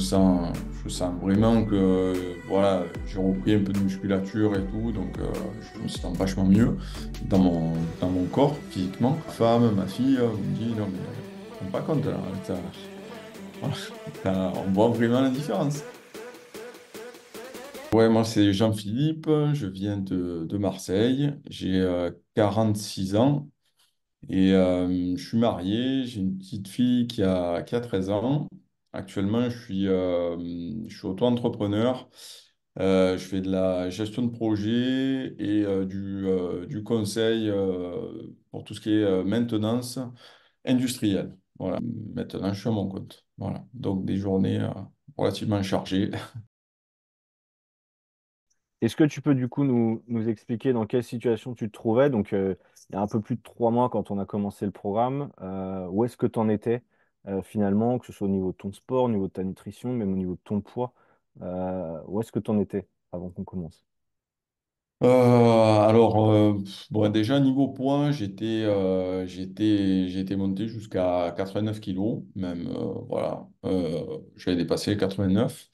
sens, je sens vraiment que voilà, j'ai repris un peu de musculature et tout, donc euh, je me sens vachement mieux dans mon, dans mon corps, physiquement. Ma femme, ma fille, on me dit non mais pas compte hein, là, on voit vraiment la différence. Ouais, moi c'est Jean-Philippe, je viens de, Marseille, j'ai 46 euh, ans et euh, je suis marié, j'ai une petite fille qui a, qui a 13 ans Actuellement, je suis, euh, auto-entrepreneur. Euh, je fais de la gestion de projet et euh, du, conseil pour tout ce qui est maintenance industrielle. Voilà. Maintenant, je suis à mon compte. Voilà. Donc, des journées relativement chargées. Est-ce que tu peux du coup nous, nous, expliquer dans quelle situation tu te trouvais Donc, il y a un peu plus de trois mois quand on a commencé le programme. où est-ce que tu en étais euh, finalement, que ce soit au niveau de ton sport, au niveau de ta nutrition, même au niveau de ton poids. Euh, où est-ce que tu en étais avant qu'on commence? Euh, alors, bon, déjà niveau poids, j'étais euh, monté jusqu'à 89 kilos, même voilà, j'avais dépassé 89.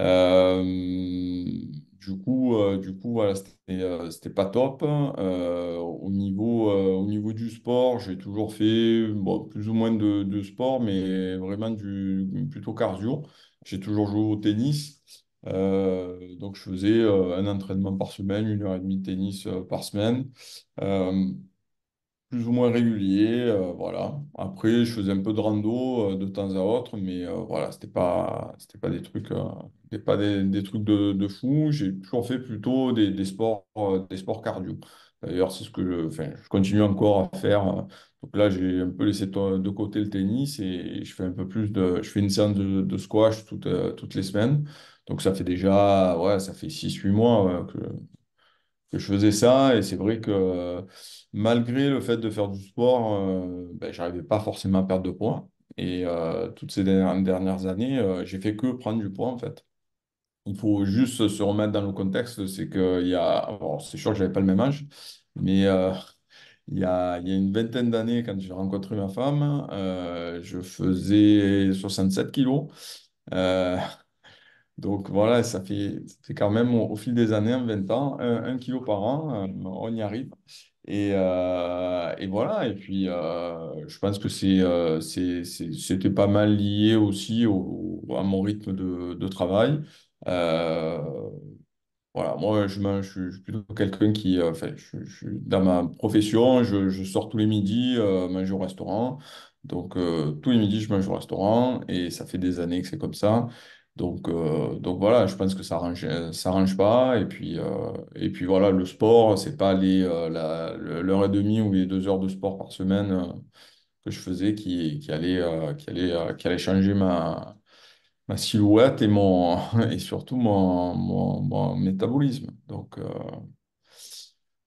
Euh, du coup, euh, du coup, euh, c'était, pas top. Euh, euh, au niveau, du sport, j'ai toujours fait plus ou moins de, sport, mais vraiment du plutôt cardio. J'ai toujours joué au tennis. donc, je faisais un entraînement par semaine, une heure et demie de tennis par semaine plus ou moins régulier. Euh, voilà. Après, je faisais un peu de rando euh, de temps à autre, mais euh, voilà, c'était pas, c'était pas des trucs, c'était pas des, trucs de, de fou. J'ai toujours fait plutôt des, des sports, des sports cardio. D'ailleurs, c'est ce que je, enfin, je continue encore à faire. Donc là, j'ai un peu laissé de côté le tennis et je fais un peu plus de, je fais une séance de, squash toutes, toutes les semaines. Donc ça fait déjà, ouais, ça fait 6-8 mois que, je faisais ça. Et c'est vrai que malgré le fait de faire du sport, euh, ben, j'arrivais pas forcément à perdre de poids. Et euh, toutes ces dernières, années, euh, j'ai fait que prendre du poids en fait. Il faut juste se remettre dans le contexte, c'est que il y a, c'est sûr que j'avais pas le même âge, mais il y a, il y a une vingtaine d'années, quand j'ai rencontré ma femme, je faisais 67 kilos. Donc voilà, ça fait, ça quand même au, fil des années, en hein, 20 ans, un, kg kilo par an, euh, on y arrive. Et, euh, et voilà, et puis euh, je pense que c'était pas mal lié aussi à mon rythme de, de travail. voilà, moi je, suis plutôt quelqu'un qui, je, dans ma profession, je, sors tous les midis, manger au restaurant. Donc tous les midis, je mange au restaurant et ça fait des années que c'est comme ça. Donc, euh, donc voilà, je pense que ça ne s'arrange euh, pas. Et puis, euh, et puis voilà, le sport, c'est pas les, l'heure et demie ou les deux heures de sport par semaine que je faisais qui, qui allait, allait, qui allait changer ma, ma silhouette et, mon, et surtout mon, métabolisme. Donc,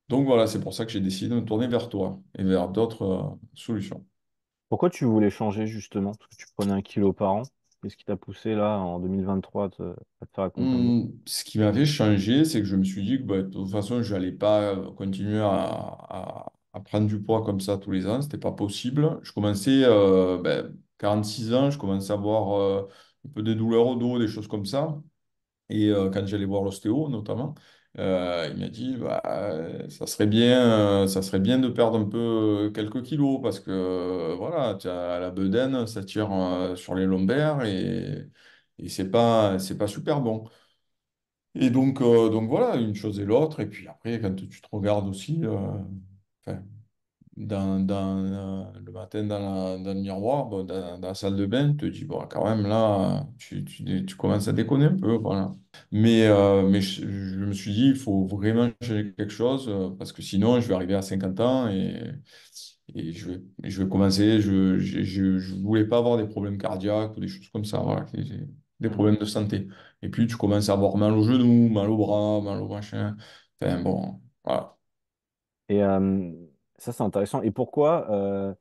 donc voilà, c'est pour ça que j'ai décidé de me tourner vers toi et vers d'autres solutions. Pourquoi tu voulais changer justement? Parce que tu prenais un kilo par an? Qu'est-ce qui t'a poussé là en 2023 à te faire mmh, Ce qui m'avait changé, c'est que je me suis dit que bah, de toute façon, je n'allais pas euh, continuer à, prendre du poids comme ça tous les ans. Ce n'était pas possible. Je commençais, euh, 46 ben, ans, je commençais à avoir euh, un peu des douleurs au dos, des choses comme ça. Et euh, quand j'allais voir l'ostéo notamment. Euh, il m'a dit, bah, euh, ça serait bien, euh, ça serait bien de perdre un peu quelques kilos parce que voilà, tu as la bedaine, ça tire sur les lombaires et, c'est pas, c'est pas super bon. Et donc, donc voilà, une chose et l'autre. Et puis après, quand tu te regardes aussi, dans, dans, euh, le matin dans, dans le miroir, dans, dans la salle de bain, tu te dis, bon, quand même, là, tu, tu- tu commences à déconner un peu, voilà. Mais, euh, mais je, me suis dit, il faut vraiment changer quelque chose, euh, parce que sinon, je vais arriver à 50 ans et, et je vais, je vais commencer, je, je, je- voulais pas avoir des problèmes cardiaques ou des choses comme ça, voilà, des, mm. problèmes de santé. Et puis, tu commences à avoir mal au genou mal au bras, mal au machin. Enfin, bon, voilà. Et, ça, c'est intéressant. Et pourquoi euh,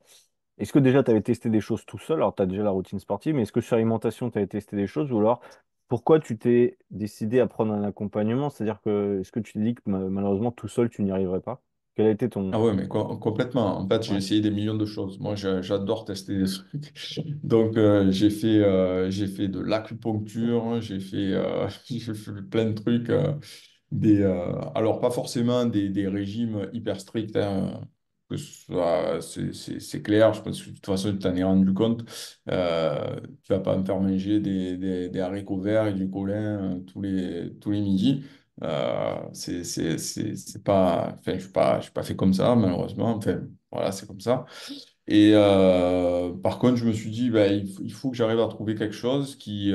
Est-ce que déjà tu avais testé des choses tout seul? Alors, tu as déjà la routine sportive, mais est-ce que sur l'alimentation, tu avais testé des choses? Ou alors, pourquoi tu t'es décidé à prendre un accompagnement? C'est-à-dire que, est-ce que tu te dis que malheureusement, tout seul, tu n'y arriverais pas? Quel a été ton... Ah ouais, mais complètement. En fait, j'ai essayé des millions de choses. Moi, j'adore tester des trucs. Donc, euh, j'ai fait, euh, j'ai fait de l'acupuncture, j'ai fait, plein de trucs. des, alors, pas forcément des, des régimes hyper stricts. Hein, que c'est clair, je pense que de toute façon, tu t'en es rendu compte. tu euh, tu vas pas me faire manger des, haricots verts et du colin euh, tous les, tous les midis. Euh, c'est pas, je ne pas, suis pas fait comme ça, malheureusement. Enfin, voilà, c'est comme ça. Et par contre, je me suis dit, bah, il, faut que j'arrive à trouver quelque chose qui,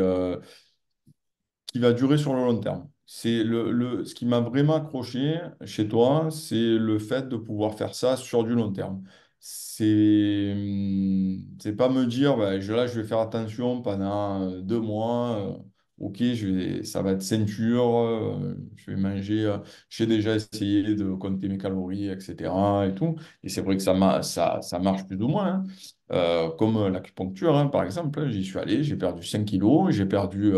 qui va durer sur le long terme c'est le, ce qui m'a vraiment accroché chez toi, c'est le fait de pouvoir faire ça sur du long terme. C'est, hmm, c'est pas me dire, bah, je, là, je vais faire attention pendant euh, deux mois. Euh, ok, je ça va être ceinture, euh, je vais manger, j'ai déjà essayé de compter mes calories, etc. Et, tout. et c'est vrai que ça, ça, marche plus ou moins, hein. Euh, comme l'acupuncture, hein, par exemple. Hein, j'y suis allé, j'ai perdu 5 kilos, j'ai perdu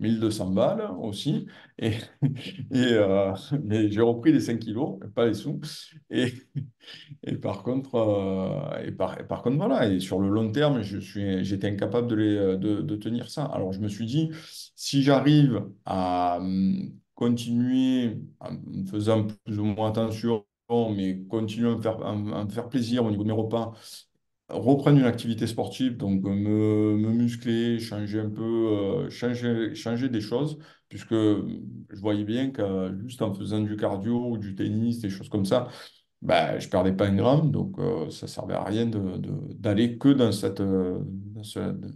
1200 euh, balles aussi, et, euh, mais j'ai repris les 5 kilos, pas les sous. Et, par contre, voilà, sur le long terme, j'étais incapable de, tenir ça. Alors je me suis dit, si j'arrive à hum, continuer en faisant plus ou moins attention mais continuer à faire, à me faire plaisir au niveau de mes repas reprendre une activité sportive, donc me, me muscler, changer un peu, euh, changer, changer des choses, puisque je voyais bien que juste en faisant du cardio ou du tennis, des choses comme ça, bah, je ne perdais pas un gramme, donc euh, ça ne servait à rien d'aller de, que dans cette,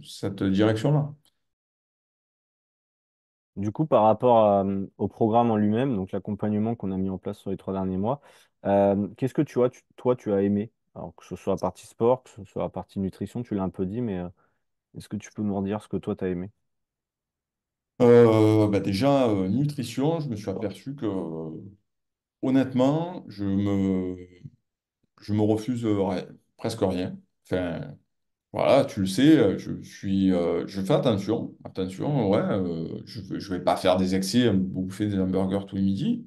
cette, direction-là. Du coup, par rapport au programme en lui-même, donc l'accompagnement qu'on a mis en place sur les trois derniers mois, euh, qu'est-ce que tu vois, toi, tu as aimé alors que ce soit la partie sport, que ce soit la partie nutrition, tu l'as un peu dit, mais euh, est-ce que tu peux nous dire ce que toi tu as aimé? Euh, bah, déjà, euh, nutrition, je me suis aperçu que, honnêtement, je me, je me refuse presque rien. Enfin, voilà, tu le sais, je suis, je fais attention, attention, ouais, je, ne vais pas faire des excès, me bouffer des hamburgers tous les midis.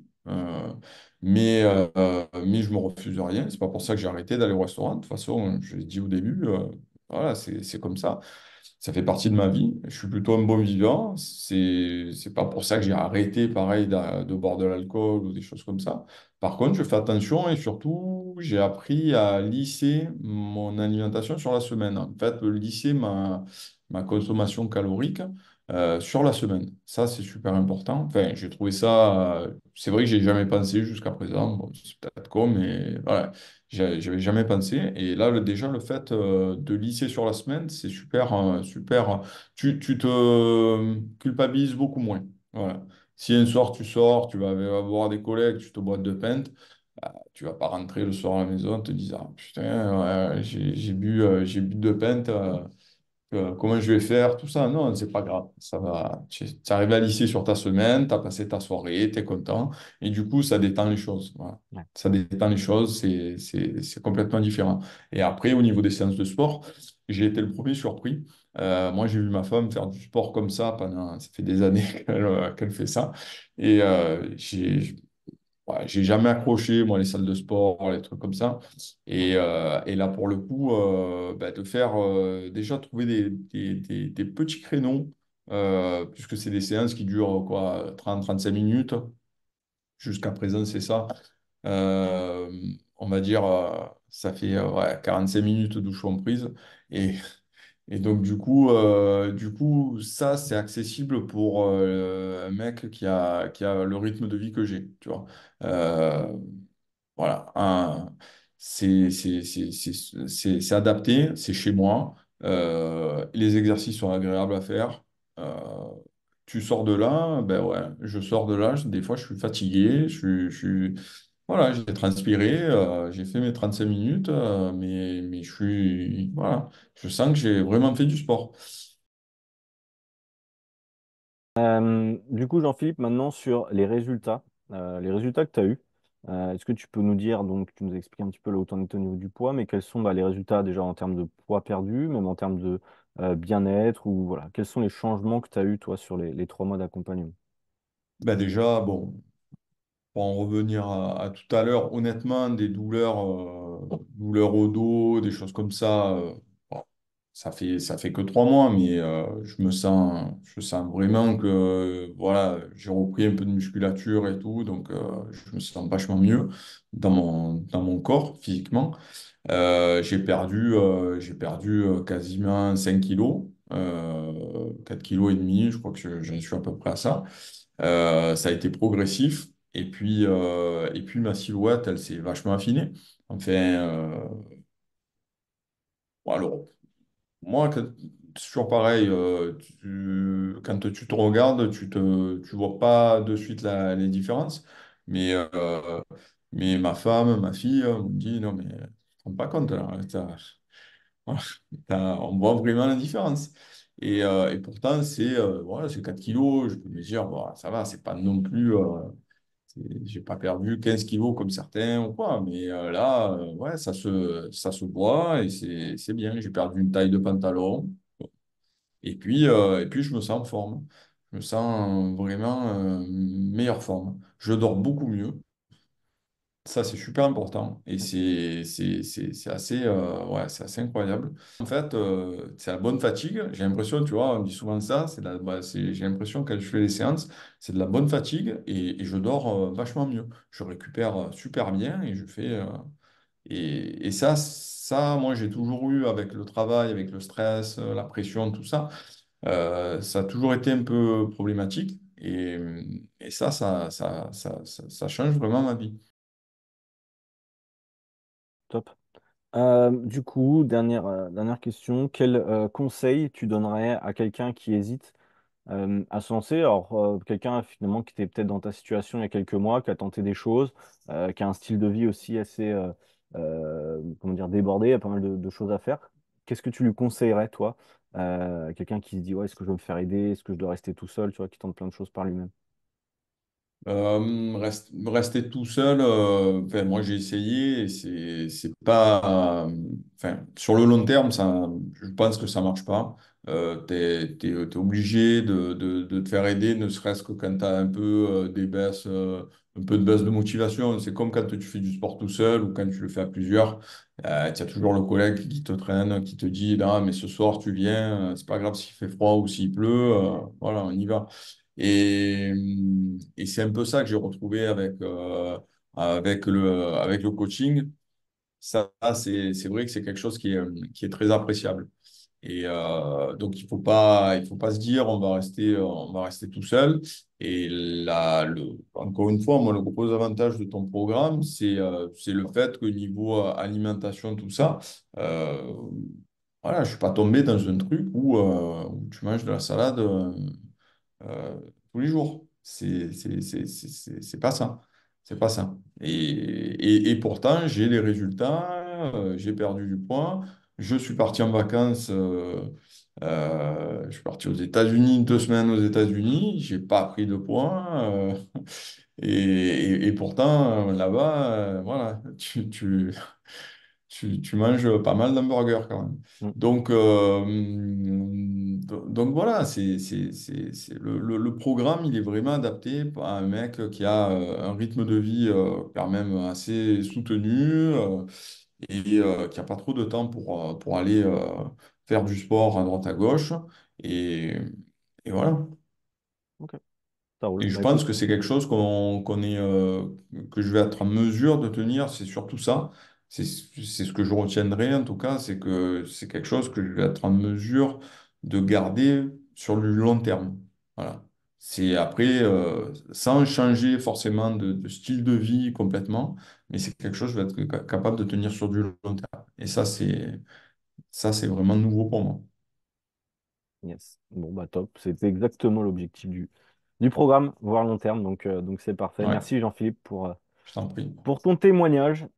Mais, je euh, euh, mais je me refuse rien. rien. C'est pas pour ça que j'ai arrêté d'aller au restaurant. De toute façon, je l'ai dit au début, euh, voilà, c'est comme ça. Ça fait partie de ma vie. Je suis plutôt un bon vivant. C'est pas pour ça que j'ai arrêté, pareil, de boire de l'alcool ou des choses comme ça. Par contre, je fais attention et surtout, j'ai appris à lisser mon alimentation sur la semaine. En fait, lisser ma, ma consommation calorique euh, sur la semaine. Ça, c'est super important. Enfin, j'ai trouvé ça. Euh, c'est vrai que j'ai jamais pensé jusqu'à présent. Bon, c'est peut-être con, mais voilà. J'avais jamais pensé. Et là, le, déjà, le fait euh, de lisser sur la semaine, c'est super, super. Tu, tu te culpabilises beaucoup moins. Voilà. Si un soir tu sors, tu vas voir des collègues, tu te boites de pente, tu bah, tu vas pas rentrer le soir à la maison te disant ah, putain, j'ai bu, euh, j'ai bu deux pintes, euh, euh, comment je vais faire, tout ça. Non, c'est pas grave. Ça va, tu arrives à l'issue sur ta semaine, tu as passé ta soirée, tu es content. Et du coup, ça détend les choses. Ça détend les choses, c'est complètement différent. Et après, au niveau des séances de sport, j'ai été le premier surpris. Euh, moi, j'ai vu ma femme faire du sport comme ça pendant, ça fait des années euh, qu'elle fait ça. Et euh, j'ai jamais accroché, moi, les salles de sport, les trucs comme ça. Et, euh, et là, pour le coup, bah, de faire déjà trouver des, des, petits créneaux, puisque c'est des séances qui durent quoi, 30-35 minutes. Jusqu'à présent, c'est ça. on va dire, ça fait ouais, 45 minutes douche en prise. Et et donc, du coup, euh, du coup ça, c'est accessible pour un euh, mec qui a, qui a le rythme de vie que j'ai, tu vois. Euh, voilà, c'est, c'est, adapté, c'est chez moi, les exercices sont agréables à faire. tu sors de là, ben ouais, je sors de là, des fois je suis fatigué, Je suis voilà, j'ai transpiré, euh, j'ai fait mes 35 minutes, euh, mais, je suis, voilà, je sens que j'ai vraiment fait du sport. Euh, du coup, Jean-Philippe, maintenant sur les résultats, les résultats que tu as eus, est-ce que tu peux nous dire, donc tu nous expliques un petit peu là où tu en es au niveau du poids, mais quels sont bah, les résultats déjà en termes de poids perdu, même en termes de bien-être, ou voilà, quels sont les changements que tu as eus toi sur les, trois mois d'accompagnement? Bah, déjà, bon, pour en revenir à, tout à l'heure, honnêtement, des douleurs, euh, douleurs au dos, des choses comme ça, euh, ça fait ça fait que trois mois, mais euh, je me sens, je sens vraiment que voilà, j'ai repris un peu de musculature et tout, donc je me sens vachement mieux dans mon dans mon corps physiquement. j'ai perdu j'ai perdu quasiment 5 kilos, 4 kilos et demi, je crois que j'en suis à peu près à ça. ça a été progressif et puis, euh, et puis ma silhouette, elle s'est vachement affinée. Enfin, euh, bon, alors, moi, c'est toujours pareil, euh, quand tu te regardes, tu ne tu vois pas de suite la, les différences. Mais, mais ma femme, ma fille, me dit, non, mais tu ne te rends pas compte, là, on voit vraiment la différence. Et, et pourtant, c'est voilà, 4 kilos, je peux me dire, bon, ça va, c'est pas non plus j'ai pas perdu 15 kilos comme certains ou quoi, mais euh, là, euh, ouais, ça se, ça se voit et c'est bien. J'ai perdu une taille de pantalon. Et puis, euh, et puis, je me sens en forme. Je me sens vraiment meilleure forme. Je dors beaucoup mieux. Ça, c'est super important et c'est, c'est, assez, euh, ouais, c'est assez incroyable. En fait, euh, c'est la bonne fatigue. J'ai l'impression, tu vois, on dit souvent ça, bah, c'est j'ai l'impression quand je fais les séances, c'est de la bonne fatigue et, je dors euh, vachement mieux. Je récupère super bien et je fais... Et, et, ça, ça, moi, j'ai toujours eu avec le travail, avec le stress, la pression, tout ça. ça a toujours été un peu problématique. Et, et ça, ça, ça, ça, ça change vraiment ma vie. Top. Euh, du coup, dernière, euh, dernière question. Quel euh, conseil tu donnerais à quelqu'un qui hésite à se lancer? Alors, quelqu'un finalement qui était peut-être dans ta situation il y a quelques mois, qui a tenté des choses, qui a un style de vie aussi assez comment dire, débordé, il y a pas mal de, choses à faire. Qu'est-ce que tu lui conseillerais, toi, quelqu'un qui se dit, ouais, est-ce que je vais me faire aider? Est-ce que je dois rester tout seul? Tu vois, qui tente plein de choses par lui-même. Euh, rester tout seul, euh, enfin, moi j'ai essayé c'est pas. enfin, sur le long terme, ça, je pense que ça marche pas. Euh, tu es, obligé de, de, de, te faire aider, ne serait-ce que quand tu as un peu des baisses, un peu de baisse de motivation. C'est comme quand tu fais du sport tout seul ou quand tu le fais à plusieurs. tu as toujours le collègue qui te traîne, qui te dit là mais ce soir tu viens, c'est pas grave s'il fait froid ou s'il pleut, voilà, on y va. Et, hum, et c'est un peu ça que j'ai retrouvé avec, euh, avec, le, avec le coaching. Ça, c'est, vrai que c'est quelque chose qui est, hum, très appréciable. Et euh, donc, il ne faut, pas, faut pas se dire on va rester, on va rester tout seul. Et le, encore une fois, moi, le gros avantage de ton programme, c'est, euh, c'est le fait que niveau alimentation, tout ça, voilà, je ne suis pas tombé dans un truc où tu manges de la salade euh, tous les jours. C'est pas ça. C'est pas ça. Et, et, et pourtant, j'ai les résultats, euh, j'ai perdu du poids. Je suis parti en vacances, euh, je suis parti aux États-Unis, deux semaines aux États-Unis, j'ai pas pris de poids. Et, et, pourtant, là-bas, voilà, tu, tu tu, manges pas mal d'hamburgers quand même. Mm. Donc, euh, mm, donc voilà, c'est, le, programme, il est vraiment adapté à un mec qui a euh, un rythme de vie euh, quand même assez soutenu et qui a pas trop de temps pour, pour aller faire du sport à droite à gauche. Et, et voilà. Et je bah, pense que c'est quelque chose qu'on, que je vais être en mesure de tenir, c'est surtout ça c'est ce que je retiendrai en tout cas, c'est que c'est quelque chose que je vais être en mesure de garder sur le long terme. Voilà. C'est après, euh, sans changer forcément de, style de vie complètement, mais c'est quelque chose que je vais être capable de tenir sur du long terme. Et ça, c'est vraiment nouveau pour moi. Yes. Bon, bah top. C'est exactement l'objectif du, du programme, voire long terme. Donc, euh, donc c'est parfait. Merci Jean-Philippe pour, euh, pour ton témoignage.